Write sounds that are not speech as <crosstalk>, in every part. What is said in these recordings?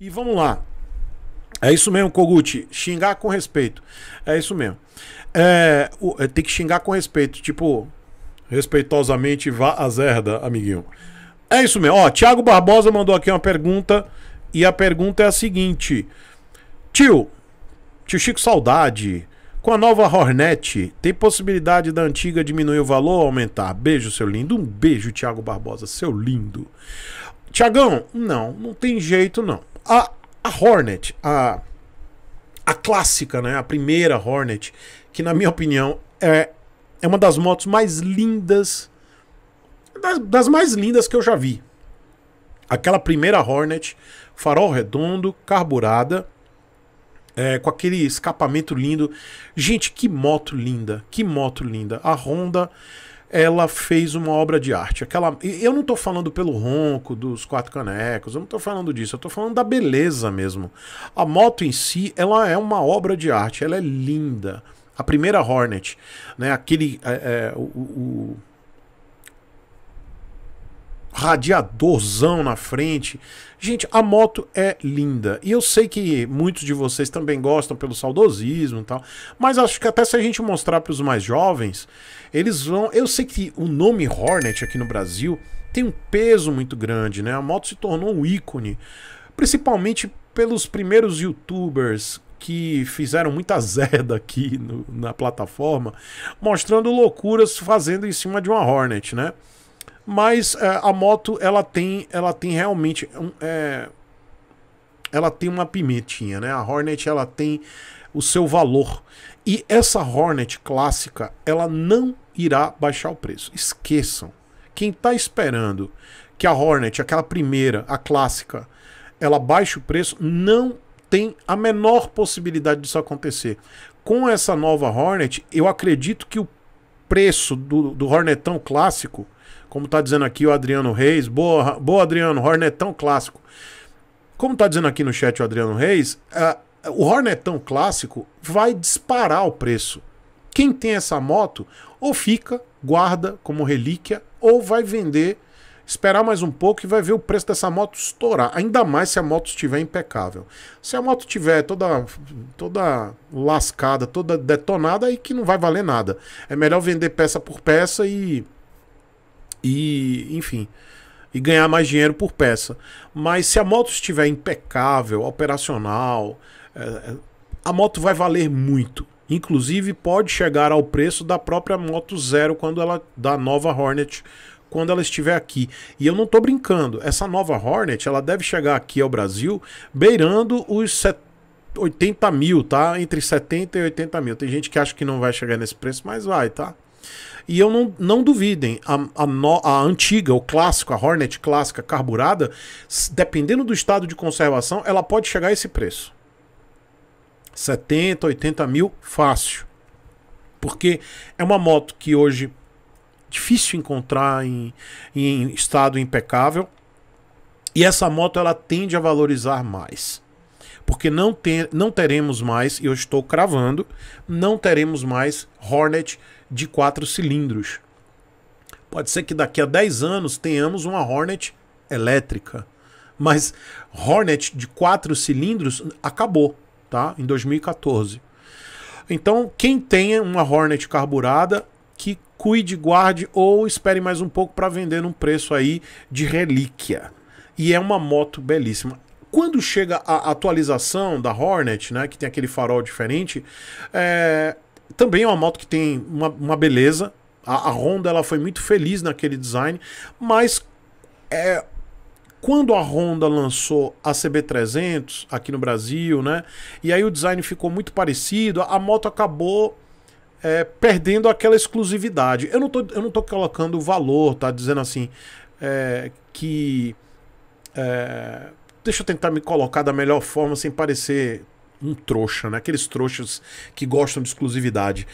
E vamos lá. É isso mesmo, Kogut. Xingar com respeito. É isso mesmo. É, é, tem que xingar com respeito. Tipo, respeitosamente vá a zerda, amiguinho. É isso mesmo. Ó, Thiago Barbosa mandou aqui uma pergunta. E a pergunta é a seguinte: Tio, tio Chico Saudade, com a nova Hornet, tem possibilidade da antiga diminuir o valor ou aumentar? Beijo, seu lindo. Um beijo, Thiago Barbosa, seu lindo. Tiagão, não, não tem jeito não. A, a Hornet, a, a clássica, né? A primeira Hornet, que na minha opinião é, é uma das motos mais lindas, das, das mais lindas que eu já vi. Aquela primeira Hornet, farol redondo, carburada, é, com aquele escapamento lindo. Gente, que moto linda, que moto linda. A Honda ela fez uma obra de arte. Aquela, eu não estou falando pelo ronco dos quatro canecos, eu não estou falando disso, eu estou falando da beleza mesmo. A moto em si, ela é uma obra de arte, ela é linda. A primeira Hornet, né? Aquele, é, é, o, o radiadorzão na frente. Gente, a moto é linda. E eu sei que muitos de vocês também gostam pelo saudosismo e tal. Mas acho que até se a gente mostrar para os mais jovens, eles vão. Eu sei que o nome Hornet aqui no Brasil tem um peso muito grande, né? A moto se tornou um ícone, principalmente pelos primeiros youtubers que fizeram muita <laughs> zeda aqui no, na plataforma, mostrando loucuras fazendo em cima de uma Hornet, né? Mas é, a moto, ela tem, ela tem realmente. Um, é, ela tem uma pimentinha, né? A Hornet, ela tem o seu valor. E essa Hornet clássica, ela não irá baixar o preço. Esqueçam. Quem está esperando que a Hornet, aquela primeira, a clássica, ela baixe o preço, não tem a menor possibilidade disso acontecer. Com essa nova Hornet, eu acredito que o preço do, do Hornetão clássico como está dizendo aqui o Adriano Reis, boa, boa Adriano, Hornetão clássico. Como está dizendo aqui no chat o Adriano Reis, uh, o Hornetão clássico vai disparar o preço. Quem tem essa moto, ou fica, guarda como relíquia, ou vai vender, esperar mais um pouco e vai ver o preço dessa moto estourar. Ainda mais se a moto estiver impecável. Se a moto estiver toda, toda lascada, toda detonada, aí que não vai valer nada. É melhor vender peça por peça e e, enfim, e ganhar mais dinheiro por peça. Mas se a moto estiver impecável, operacional, é, é, a moto vai valer muito. Inclusive pode chegar ao preço da própria moto zero quando ela da nova Hornet quando ela estiver aqui. E eu não estou brincando, essa nova Hornet ela deve chegar aqui ao Brasil beirando os 80 mil, tá? Entre 70 e 80 mil. Tem gente que acha que não vai chegar nesse preço, mas vai, tá? E eu não, não duvidem, a, a, no, a antiga, o clássico, a Hornet clássica carburada, dependendo do estado de conservação, ela pode chegar a esse preço. 70, 80 mil, fácil. Porque é uma moto que hoje difícil encontrar em, em estado impecável. E essa moto ela tende a valorizar mais. Porque não, ter, não teremos mais, e eu estou cravando, não teremos mais Hornet de quatro cilindros. Pode ser que daqui a 10 anos tenhamos uma Hornet elétrica, mas Hornet de quatro cilindros acabou, tá? Em 2014. Então, quem tenha uma Hornet carburada, que cuide, guarde ou espere mais um pouco para vender num preço aí de relíquia. E é uma moto belíssima quando chega a atualização da Hornet, né, que tem aquele farol diferente, é, também é uma moto que tem uma, uma beleza. A, a, Honda ela foi muito feliz naquele design, mas é, quando a Honda lançou a CB300 aqui no Brasil, né? E aí o design ficou muito parecido, a moto acabou é, perdendo aquela exclusividade. Eu não, tô, eu não tô colocando valor, tá? Dizendo assim é, que. É, deixa eu tentar me colocar da melhor forma sem parecer um trouxa, né? Aqueles trouxas que gostam de exclusividade.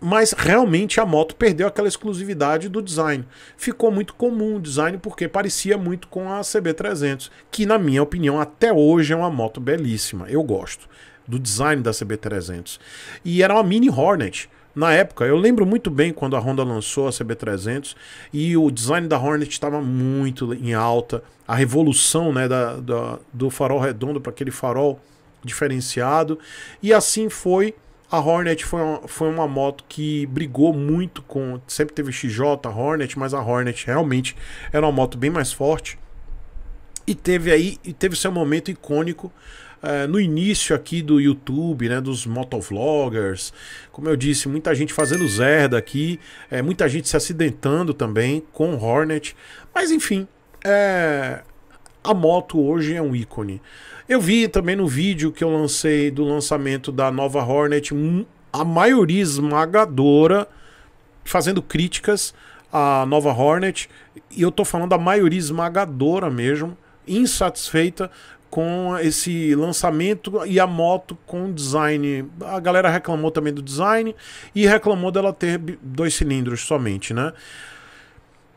Mas realmente a moto perdeu aquela exclusividade do design. Ficou muito comum o design porque parecia muito com a CB300, que na minha opinião até hoje é uma moto belíssima. Eu gosto do design da CB300. E era uma mini Hornet. Na época, eu lembro muito bem quando a Honda lançou a CB300 e o design da Hornet estava muito em alta. A revolução né, da, da do farol redondo para aquele farol diferenciado. E assim foi. A Hornet foi uma, foi uma moto que brigou muito com. Sempre teve XJ, Hornet, mas a Hornet realmente era uma moto bem mais forte. E teve aí, e teve seu momento icônico é, no início aqui do YouTube, né, dos motovloggers, como eu disse, muita gente fazendo zerda aqui, é, muita gente se acidentando também com Hornet, mas enfim, é, a moto hoje é um ícone. Eu vi também no vídeo que eu lancei do lançamento da nova Hornet, hum, a maioria esmagadora fazendo críticas à nova Hornet, e eu tô falando a maioria esmagadora mesmo, insatisfeita com esse lançamento e a moto com design. A galera reclamou também do design e reclamou dela ter dois cilindros somente, né?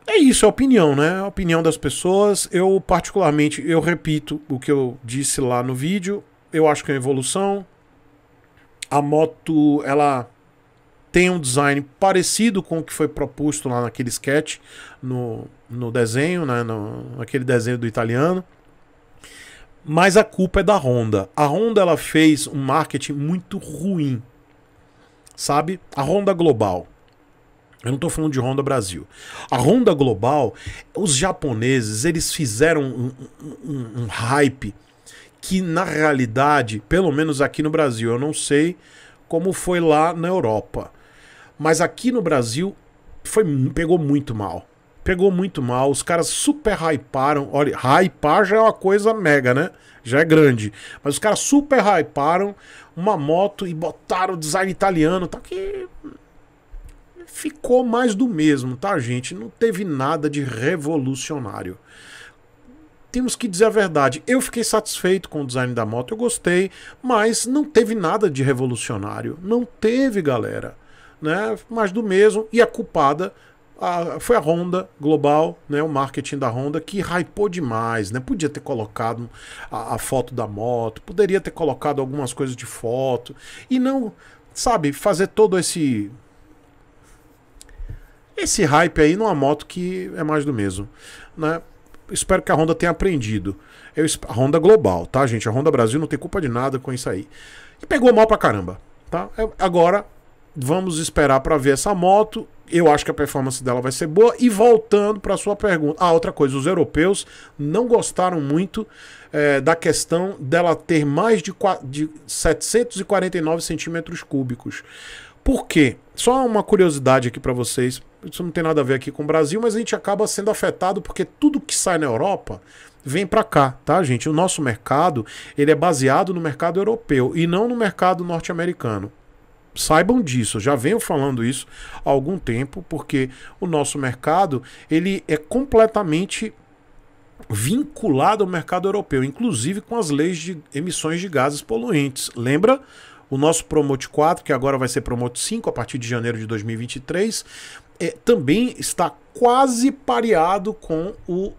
É isso, é opinião, né? A opinião das pessoas. Eu, particularmente, eu repito o que eu disse lá no vídeo. Eu acho que é uma evolução. A moto, ela tem um design parecido com o que foi proposto lá naquele sketch, no, no desenho, né? No, naquele desenho do italiano. Mas a culpa é da Honda. A Honda, ela fez um marketing muito ruim. Sabe? A Honda Global eu não estou falando de Honda Brasil. A Honda Global, os japoneses, eles fizeram um, um, um hype que, na realidade, pelo menos aqui no Brasil, eu não sei como foi lá na Europa. Mas aqui no Brasil, foi, pegou muito mal. Pegou muito mal, os caras super hyparam. Olha, hypar já é uma coisa mega, né? Já é grande. Mas os caras super hyparam uma moto e botaram o design italiano. Tá que ficou mais do mesmo, tá, gente? Não teve nada de revolucionário. Temos que dizer a verdade. Eu fiquei satisfeito com o design da moto, eu gostei, mas não teve nada de revolucionário. Não teve, galera. Né? Mais do mesmo. E a culpada a, foi a Honda Global, né, o marketing da Honda, que hypou demais, né? Podia ter colocado a, a, foto da moto, poderia ter colocado algumas coisas de foto, e não, sabe, fazer todo esse esse hype aí numa moto que é mais do mesmo. Né? Espero que a Honda tenha aprendido. Eu, a Honda Global, tá, gente? A Honda Brasil não tem culpa de nada com isso aí. E pegou mal pra caramba, tá? É, agora, vamos esperar para ver essa moto. Eu acho que a performance dela vai ser boa. E voltando para sua pergunta. Ah, outra coisa, os europeus não gostaram muito é, da questão dela ter mais de, de 749 centímetros cúbicos. Por quê? Só uma curiosidade aqui para vocês isso não tem nada a ver aqui com o Brasil, mas a gente acaba sendo afetado porque tudo que sai na Europa vem para cá, tá, gente? O nosso mercado, ele é baseado no mercado europeu e não no mercado norte-americano. Saibam disso, já venho falando isso há algum tempo, porque o nosso mercado, ele é completamente vinculado ao mercado europeu, inclusive com as leis de emissões de gases poluentes. Lembra? O nosso Promote 4, que agora vai ser Promote 5 a partir de janeiro de 2023, é, também está quase pareado com o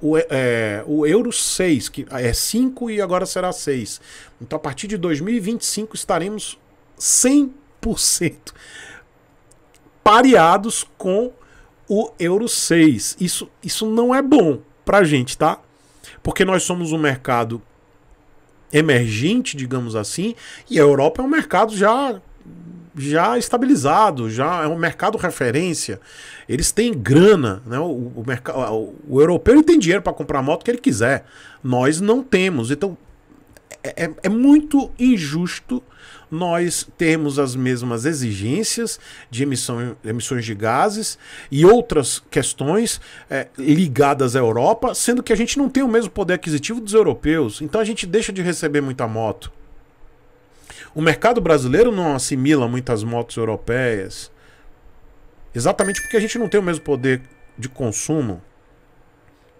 o, é, é o, euro 6, que é 5 e agora será 6. Então, a partir de 2025, estaremos 100% pareados com o euro 6. Isso, isso não é bom para a gente, tá? Porque nós somos um mercado emergente, digamos assim, e a Europa é um mercado já já estabilizado, já é um mercado referência. Eles têm grana, né? O, o, o, o europeu tem dinheiro para comprar a moto que ele quiser. Nós não temos. Então é, é, é, muito injusto nós termos as mesmas exigências de emissão, emissões de gases e outras questões é, ligadas à Europa, sendo que a gente não tem o mesmo poder aquisitivo dos europeus. Então a gente deixa de receber muita moto. O mercado brasileiro não assimila muitas motos europeias, exatamente porque a gente não tem o mesmo poder de consumo,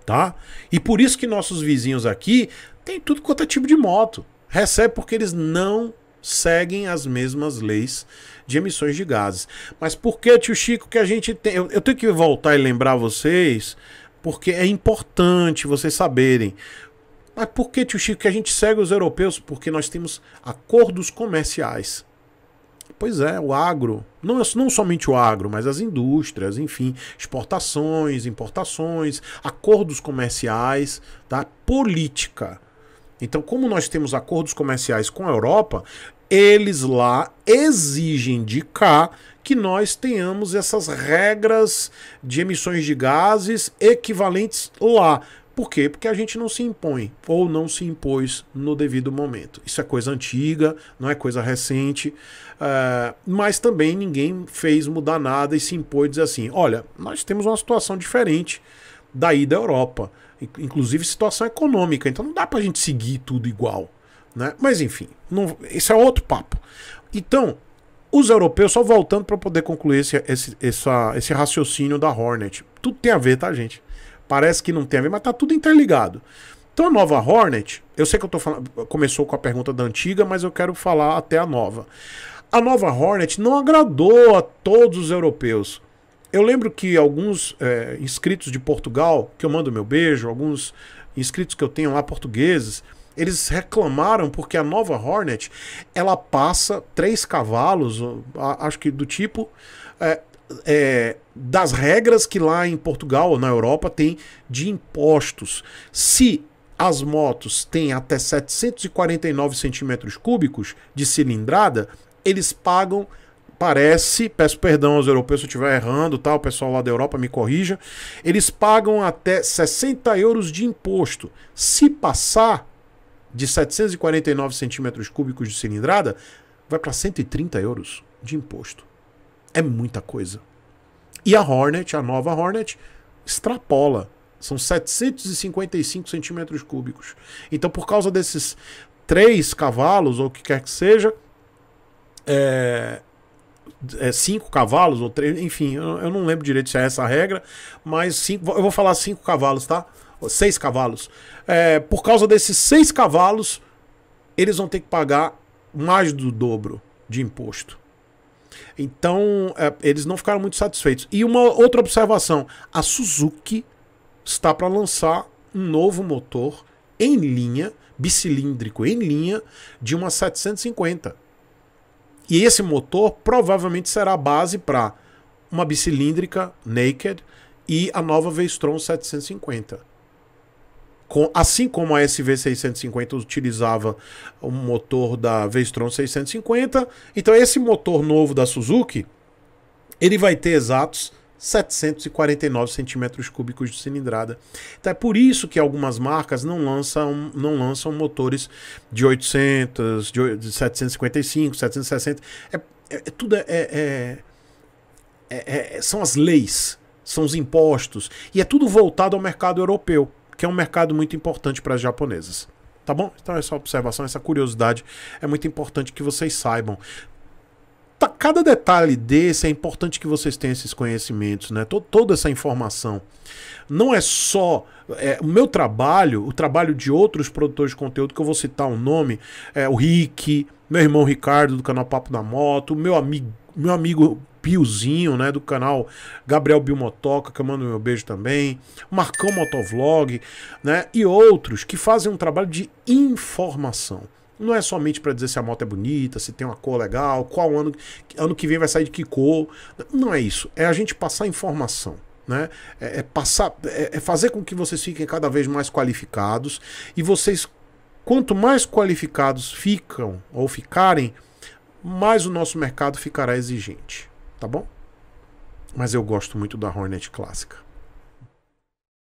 tá? E por isso que nossos vizinhos aqui têm tudo quanto é tipo de moto. Recebe porque eles não seguem as mesmas leis de emissões de gases. Mas por que, tio Chico, que a gente tem. Eu, eu tenho que voltar e lembrar vocês, porque é importante vocês saberem. Mas por que, tio Chico, que a gente segue os europeus? Porque nós temos acordos comerciais. Pois é, o agro, não, é, não somente o agro, mas as indústrias, enfim, exportações, importações, acordos comerciais, tá? política. Então, como nós temos acordos comerciais com a Europa, eles lá exigem de cá que nós tenhamos essas regras de emissões de gases equivalentes lá. Por quê? Porque a gente não se impõe ou não se impôs no devido momento. Isso é coisa antiga, não é coisa recente, uh, mas também ninguém fez mudar nada e se impôs dizer assim: olha, nós temos uma situação diferente daí da Europa, inclusive situação econômica, então não dá para a gente seguir tudo igual. Né? Mas enfim, não, isso é outro papo. Então, os europeus, só voltando para poder concluir esse, esse, essa, esse raciocínio da Hornet, tudo tem a ver, tá, gente? Parece que não tem a ver, mas tá tudo interligado. Então a nova Hornet, eu sei que eu tô falando, começou com a pergunta da antiga, mas eu quero falar até a nova. A nova Hornet não agradou a todos os europeus. Eu lembro que alguns é, inscritos de Portugal, que eu mando meu beijo, alguns inscritos que eu tenho lá portugueses, eles reclamaram porque a nova Hornet ela passa três cavalos, acho que do tipo, é, é, das regras que lá em Portugal, na Europa, tem de impostos. Se as motos têm até 749 centímetros cúbicos de cilindrada, eles pagam, parece, peço perdão aos europeus se eu estiver errando, tá? o pessoal lá da Europa me corrija, eles pagam até 60 euros de imposto. Se passar de 749 centímetros cúbicos de cilindrada, vai para 130 euros de imposto. É muita coisa. E a Hornet, a nova Hornet, extrapola. São 755 centímetros cúbicos. Então, por causa desses três cavalos, ou o que quer que seja, é, é cinco cavalos, ou três, enfim, eu, eu, não lembro direito se é essa a regra, mas cinco, eu vou falar cinco cavalos, tá? seis cavalos. É, por causa desses seis cavalos, eles vão ter que pagar mais do dobro de imposto. Então, é, eles não ficaram muito satisfeitos. E uma outra observação: a Suzuki está para lançar um novo motor em linha, bicilíndrico em linha, de uma 750. E esse motor provavelmente será a base para uma bicilíndrica Naked e a nova V-Strom 750. Com, assim como a SV650 utilizava o motor da Vestron 650, então esse motor novo da Suzuki, ele vai ter exatos 749 centímetros cúbicos de cilindrada. Então é por isso que algumas marcas não lançam, não lançam motores de 800, de 755, 760. É, é, é tudo é é, é, é, é, são as leis, são os impostos e é tudo voltado ao mercado europeu porque é um mercado muito importante para as japonesas. Tá bom? Então essa observação, essa curiosidade é muito importante que vocês saibam tá, cada detalhe desse é importante que vocês tenham esses conhecimentos, né? toda essa informação. Não é só é, o meu trabalho, o trabalho de outros produtores de conteúdo, que eu vou citar um nome, é, o Rick, meu irmão Ricardo do canal Papo da Moto, meu amigo, meu amigo Piozinho, né, do canal Gabriel Bilmotoca, que eu mando meu beijo também, Marcão Motovlog, né, e outros que fazem um trabalho de informação. Não é somente para dizer se a moto é bonita, se tem uma cor legal, qual ano, ano que vem vai sair de que cor. Não é isso. É a gente passar informação. Né? É, é passar, é, é fazer com que vocês fiquem cada vez mais qualificados e vocês, quanto mais qualificados ficam ou ficarem, mais o nosso mercado ficará exigente. Tá bom? Mas eu gosto muito da Hornet clássica.